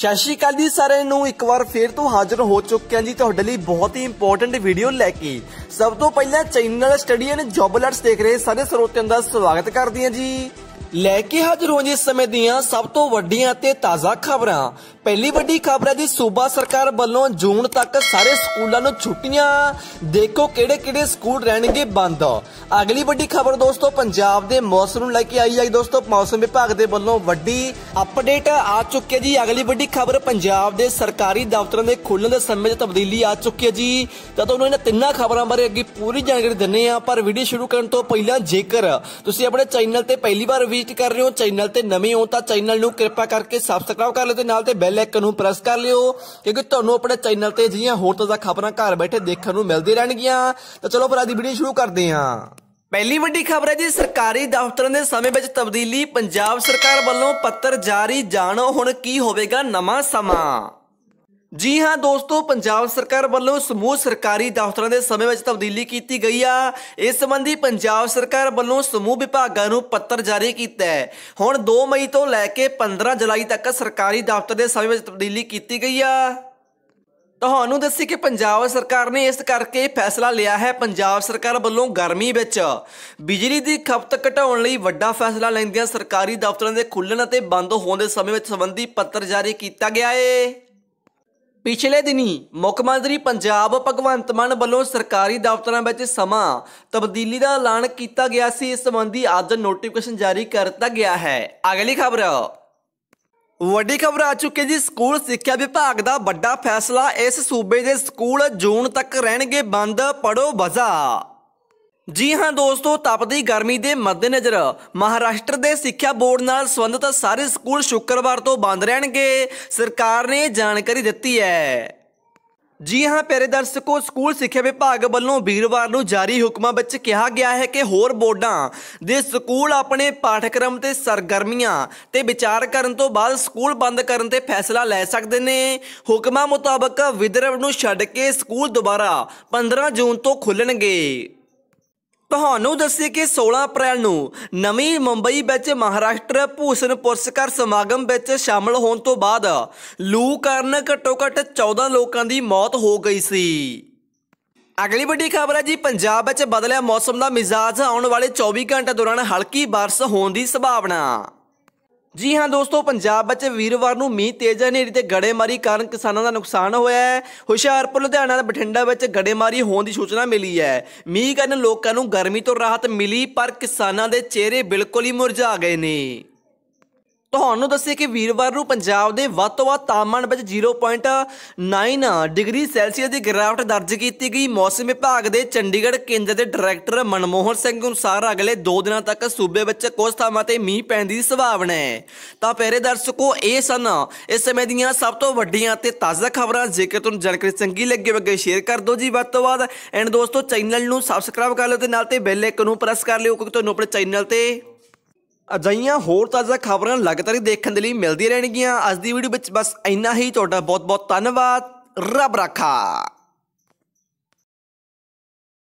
ਸਤਿ ਸ਼੍ਰੀ ਅਕਾਲ ਜੀ ਸਾਰਿਆਂ ਨੂੰ ਇੱਕ ਵਾਰ ਫੇਰ ਤੋਂ ਹਾਜ਼ਰ ਹੋ ਚੁੱਕੇ ਹਾਂ ਜੀ ਤੁਹਾਡੇ ਲਈ ਬਹੁਤ ਹੀ ਇੰਪੋਰਟੈਂਟ ਵੀਡੀਓ ਲੈ ਕੇ ਸਭ ਤੋਂ ਪਹਿਲਾਂ channel study and job alerts ਦੇਖ ਰਹੇ ਸਾਰੇ ਸਰੋਤਿਆਂ ਦਾ ਸਵਾਗਤ ਕਰਦੀ ਹਾਂ ਜੀ ਲੈ ਕੇ ਹਾਜ਼ਰ ਹੋ ਜੀ ਇਸ ਸਮੇਂ ਦੀਆਂ ਸਭ ਤੋਂ ਵੱਡੀਆਂ ਤੇ ਤਾਜ਼ਾ ਖਬਰਾਂ ਪਹਿਲੀ ਵੱਡੀ ਖਬਰ ਹੈ ਜੀ ਸੂਬਾ ਸਰਕਾਰ ਵੱਲੋਂ ਜੂਨ ਤੱਕ ਸਾਰੇ ਸਕੂਲਾਂ ਨੂੰ ਛੁੱਟੀਆਂ ਦੇਖੋ ਕਿਹੜੇ ਕਿਹੜੇ ਸਕੂਲ ਰਹਿਣਗੇ ਬੰਦ ਅਗਲੀ ਵੱਡੀ ਖਬਰ ਦੋਸਤੋ ਪੰਜਾਬ ਦੇ ਮੌਸਮ ਨੂੰ ਲੈ ਕੇ ਆਈ ਹੈ ਦੋਸਤੋ ਮੌਸਮ ਵਿਭਾਗ ਦੇ ਵੱਲੋਂ ਵੱਡੀ ਅਪਡੇਟ ਆ ਚੁੱਕੀ ਹੈ ਜੀ ਅਗਲੀ ਵੱਡੀ ਖਬਰ ਪੰਜਾਬ ਦੇ ਸਰਕਾਰੀ ਦਫ਼ਤਰਾਂ ਦੇ ਖੁੱਲਣ ਦੇ ਸਮੇਂ 'ਚ ਤਬਦੀਲੀ ਆ ਚੁੱਕੀ ਹੈ ਜੀ ਤਾਂ ਤੁਹਾਨੂੰ ਇਹਨਾਂ ਤਿੰਨਾਂ ਖਬਰਾਂ ਬਾਰੇ ਅੱਗੇ ਪੂਰੀ ਜਾਣਕਾਰੀ ਦਿੰਨੇ ਆ ਪਰ ਵੀਡੀਓ ਸ਼ੁਰੂ ਕਰਨ ਤੋਂ ਪਹਿਲਾਂ ਜੇਕਰ ਤੁਸੀਂ ਆਪਣੇ ਚੈਨਲ ਤੇ ਪਹਿਲੀ ਵਾਰ ਵਿਜ਼ਿਟ ਕਰ ਰਹੇ ਹੋ ਚੈਨਲ ਤੇ ਨਵੇਂ ਹੋ ਤਾਂ ਚੈਨਲ ਨੂੰ ਕਿਰਪਾ ਕਰਕੇ ਸਬਸਕ੍ਰਾਈਬ ਕਰ ਲਓ ਤੇ ਨਾਲ ਤੇ ਬੈਲ ਆਈਕਨ ਨੂੰ ਪ੍ਰੈਸ ਕਰ ਲਿਓ ਕਿਉਂਕਿ ਤੁਹਾਨੂੰ ਆਪਣੇ ਚੈਨਲ ਤੇ ਜਿਹੜੀਆਂ ਹੋਰ ਤਾਜ਼ਾ ਖਬਰਾਂ ਘਰ ਬੈਠੇ ਦੇਖਣ ਨੂੰ ਮਿਲਦੀ ਰਹਿਣਗੀਆਂ ਤਾਂ ਚਲੋ ਫਿਰ ਅੱਜ ਦੀ ਵੀਡੀਓ ਸ਼ੁਰੂ ਕਰਦੇ ਹਾਂ ਪਹਿਲੀ ਵੱਡੀ ਖਬਰ ਹੈ ਜੀ ਸਰਕਾਰੀ ਦਫ਼ਤਰਾਂ ਦੇ ਸਮੇਂ ਵਿੱਚ ਤਬਦੀਲੀ ਪੰਜਾਬ ਸਰਕਾਰ ਵੱਲੋਂ ਪੱਤਰ ਜਾਰੀ ਜਾਣੋ ਹੁਣ ਕੀ ਹੋਵੇਗਾ ਨਵਾਂ ਸਮਾਂ ਜੀ ਹਾਂ ਦੋਸਤੋ ਪੰਜਾਬ ਸਰਕਾਰ ਵੱਲੋਂ ਸਮੂਹ ਸਰਕਾਰੀ ਦਫ਼ਤਰਾਂ ਦੇ ਸਮੇਂ ਵਿੱਚ ਤਬਦੀਲੀ ਕੀਤੀ ਗਈ ਆ ਇਸ ਸੰਬੰਧੀ ਪੰਜਾਬ ਸਰਕਾਰ ਵੱਲੋਂ ਸਮੂਹ ਵਿਭਾਗਾਂ ਨੂੰ ਪੱਤਰ ਜਾਰੀ ਕੀਤਾ ਹੈ ਹੁਣ 2 ਮਈ ਤੋਂ ਲੈ ਕੇ 15 ਜੁਲਾਈ ਤੱਕ ਸਰਕਾਰੀ ਦਫ਼ਤਰ ਦੇ ਸਮੇਂ ਵਿੱਚ ਤਬਦੀਲੀ ਕੀਤੀ ਗਈ ਆ ਤੁਹਾਨੂੰ ਦੱਸੀ ਕਿ ਪੰਜਾਬ ਸਰਕਾਰ ਨੇ ਇਸ ਕਰਕੇ ਫੈਸਲਾ ਲਿਆ ਹੈ ਪੰਜਾਬ ਸਰਕਾਰ ਵੱਲੋਂ ਗਰਮੀ ਵਿੱਚ ਬਿਜਲੀ ਦੀ ਖਪਤ ਘਟਾਉਣ ਲਈ ਵੱਡਾ ਫੈਸਲਾ ਲੈਂਦਿਆਂ ਸਰਕਾਰੀ ਦਫ਼ਤਰਾਂ ਦੇ ਖੁੱਲਣ ਅਤੇ ਬੰਦ ਹੋਣ ਦੇ ਸਮੇਂ ਵਿੱਚ ਸੰਬੰਧੀ ਪੱਤਰ ਜਾਰੀ ਕੀਤਾ ਗਿਆ ਏ ਪਿਛਲੇ ਦਿਨੀ ਮੁੱਖ ਮੰਤਰੀ ਪੰਜਾਬ ਭਗਵੰਤ ਮਾਨ ਵੱਲੋਂ ਸਰਕਾਰੀ ਦਫ਼ਤਰਾਂ ਵਿੱਚ ਸਮਾਂ ਤਬਦੀਲੀ ਦਾ ਐਲਾਨ ਕੀਤਾ ਗਿਆ ਸੀ ਇਸ ਸੰਬੰਧੀ ਅੱਜ ਨੋਟੀਫਿਕੇਸ਼ਨ ਜਾਰੀ ਕਰ ਦਿੱਤਾ ਗਿਆ ਹੈ ਅਗਲੀ ਖਬਰ ਵੱਡੀ ਖਬਰ ਆ ਚੁੱਕੀ ਜੀ ਸਕੂਲ ਸਿੱਖਿਆ ਵਿਭਾਗ ਦਾ ਵੱਡਾ ਫੈਸਲਾ ਇਸ ਸੂਬੇ ਦੇ ਸਕੂਲ ਜੂਨ ਤੱਕ ਰਹਿਣਗੇ ਬੰਦ ਪੜੋ ਵਜ਼ਾ ਜੀ ਹਾਂ ਦੋਸਤੋ ਤਪਦੀ ਗਰਮੀ ਦੇ ਮੱਦੇਨਜ਼ਰ ਮਹਾਰਾਸ਼ਟਰ ਦੇ ਸਿੱਖਿਆ ਬੋਰਡ ਨਾਲ ਸੰਬੰਧਿਤ ਸਾਰੇ ਸਕੂਲ ਸ਼ੁੱਕਰਵਾਰ ਤੋਂ ਬੰਦ ਰਹਿਣਗੇ ਸਰਕਾਰ ਨੇ ਜਾਣਕਾਰੀ ਦਿੱਤੀ ਹੈ ਜੀ ਹਾਂ ਪਿਆਰੇ ਦਰਸ਼ਕੋ ਸਕੂਲ ਸਿੱਖਿਆ ਵਿਭਾਗ ਵੱਲੋਂ ਵੀਰਵਾਰ ਨੂੰ ਜਾਰੀ ਹੁਕਮਾਂ ਵਿੱਚ ਕਿਹਾ ਗਿਆ ਹੈ ਕਿ ਹੋਰ ਬੋਰਡਾਂ ਦੇ ਸਕੂਲ ਆਪਣੇ ਪਾਠਕ੍ਰਮ ਤੇ ਸਰਗਰਮੀਆਂ ਤੇ ਵਿਚਾਰ ਕਰਨ ਤੋਂ ਬਾਅਦ ਸਕੂਲ ਬੰਦ ਕਰਨ ਤੇ ਫੈਸਲਾ ਲੈ ਸਕਦੇ ਨੇ ਹੁਕਮਾਂ ਮੁਤਾਬਕ ਵਿਦਰਵ ਨੂੰ ਛੱਡ ਕੇ ਸਕੂਲ ਦੁਬਾਰਾ 15 ਜੂਨ ਤੋਂ ਖੁੱਲਣਗੇ ਤੁਹਾਨੂੰ ਦੱਸੇ ਕਿ 16 ਅਪ੍ਰੈਲ ਨੂੰ ਨਵੀਂ ਮੁੰਬਈ ਵਿੱਚ ਮਹਾਰਾਸ਼ਟਰ ਭੂਸ਼ਣ ਪੁਰਸਕਾਰ ਸਮਾਗਮ ਵਿੱਚ ਸ਼ਾਮਲ ਹੋਣ ਤੋਂ ਬਾਅਦ ਲੂ ਕਾਰਨ ਘੱਟੋ-ਘੱਟ 14 ਲੋਕਾਂ ਦੀ ਮੌਤ ਹੋ ਗਈ ਸੀ ਅਗਲੀ ਵੱਡੀ ਖਬਰ ਹੈ ਜੀ ਪੰਜਾਬ ਵਿੱਚ ਬਦਲਿਆ ਮੌਸਮ ਦਾ ਮਿਜ਼ਾਜ ਆਉਣ ਵਾਲੇ 24 ਘੰਟੇ ਦੌਰਾਨ ਹਲਕੀ ਬਾਰਸ਼ ਹੋਣ ਦੀ ਸੰਭਾਵਨਾ ਜੀ ਹਾਂ ਦੋਸਤੋ ਪੰਜਾਬ ਵਿੱਚ ਵੀਰਵਾਰ ਨੂੰ ਮੀਂਹ ਤੇਜ਼ ਹਨੇਰੀ ਤੇ ਗੜੇਮਾਰੀ ਕਾਰਨ ਕਿਸਾਨਾਂ ਦਾ ਨੁਕਸਾਨ ਹੋਇਆ ਹੈ ਹੁਸ਼ਿਆਰਪੁਰ ਲੁਧਿਆਣਾ ਤੇ ਬਠਿੰਡਾ ਵਿੱਚ ਗੜੇਮਾਰੀ ਹੋਣ ਦੀ ਸੂਚਨਾ ਮਿਲੀ ਹੈ ਮੀਂਹ ਕਾਰਨ ਲੋਕਾਂ ਨੂੰ ਗਰਮੀ ਤੋਂ ਰਾਹਤ ਮਿਲੀ ਪਰ ਕਿਸਾਨਾਂ ਦੇ ਚਿਹਰੇ ਬਿਲਕੁਲ ਹੀ ਮੁਰਝਾ ਗਏ ਨੇ ਤੁਹਾਨੂੰ ਦੱਸੇ ਕਿ ਵੀਰਵਾਰ ਨੂੰ ਪੰਜਾਬ ਦੇ ਵੱਧ ਤੋਂ ਵੱਧ ਤਾਪਮਾਨ ਵਿੱਚ 0.9 ਡਿਗਰੀ ਸੈਲਸੀਅਸ ਦੀ ਗਿਰਾਵਟ ਦਰਜ ਕੀਤੀ ਗਈ ਮੌਸਮ ਵਿਭਾਗ ਦੇ ਚੰਡੀਗੜ੍ਹ ਕੇਂਦਰ ਦੇ ਡਾਇਰੈਕਟਰ ਮਨਮੋਹਨ ਸਿੰਘ ਅਨੁਸਾਰ ਅਗਲੇ 2 ਦਿਨਾਂ ਤੱਕ ਸੂਬੇ ਵਿੱਚ ਕੁਝ ਥਾਵਾਂ ਤੇ ਮੀਂਹ ਪੈਣ ਦੀ ਸੰਭਾਵਨਾ ਹੈ ਤਾਂ ਪਿਆਰੇ ਦਰਸ਼ਕੋ ਇਹ ਸਨ ਇਸ ਸਮੇਂ ਦੀਆਂ ਸਭ ਤੋਂ ਵੱਡੀਆਂ ਤੇ ਤਾਜ਼ਾ ਖਬਰਾਂ ਜੇਕਰ ਤੁਹਾਨੂੰ ਜਾਣਕਾਰੀ ਚੰਗੀ ਲੱਗੇ ਵਗੇ ਸ਼ੇਅਰ ਕਰ ਦਿਓ ਜੀ ਵੱਧ ਤੋਂ ਵੱਧ ਐਂਡ ਦੋਸਤੋ ਚੈਨਲ ਨੂੰ ਸਬਸਕ੍ਰਾਈਬ ਕਰ ਲਓ ਤੇ ਨਾਲ ਤੇ ਬੈਲ ਆਈਕਨ ਨੂੰ ਪ੍ਰੈਸ ਕਰ ਲਿਓ ਕਿਉਂਕਿ ਤੁਹਾਨੂੰ ਆਪਣੇ ਚੈਨਲ ਤੇ ਅਜਈਆਂ ਹੋਰ ਤਾਜ਼ਾ ਖਬਰਾਂ ਲਗਾਤਾਰ ਦੇਖਣ ਦੇ ਲਈ ਮਿਲਦੀਆਂ ਰਹਿਣਗੀਆਂ ਅੱਜ ਦੀ ਵੀਡੀਓ ਵਿੱਚ ਬਸ ਇੰਨਾ ਹੀ ਤੁਹਾਡਾ ਬਹੁਤ ਬਹੁਤ ਧੰਨਵਾਦ ਰੱਬ ਰੱਖਾ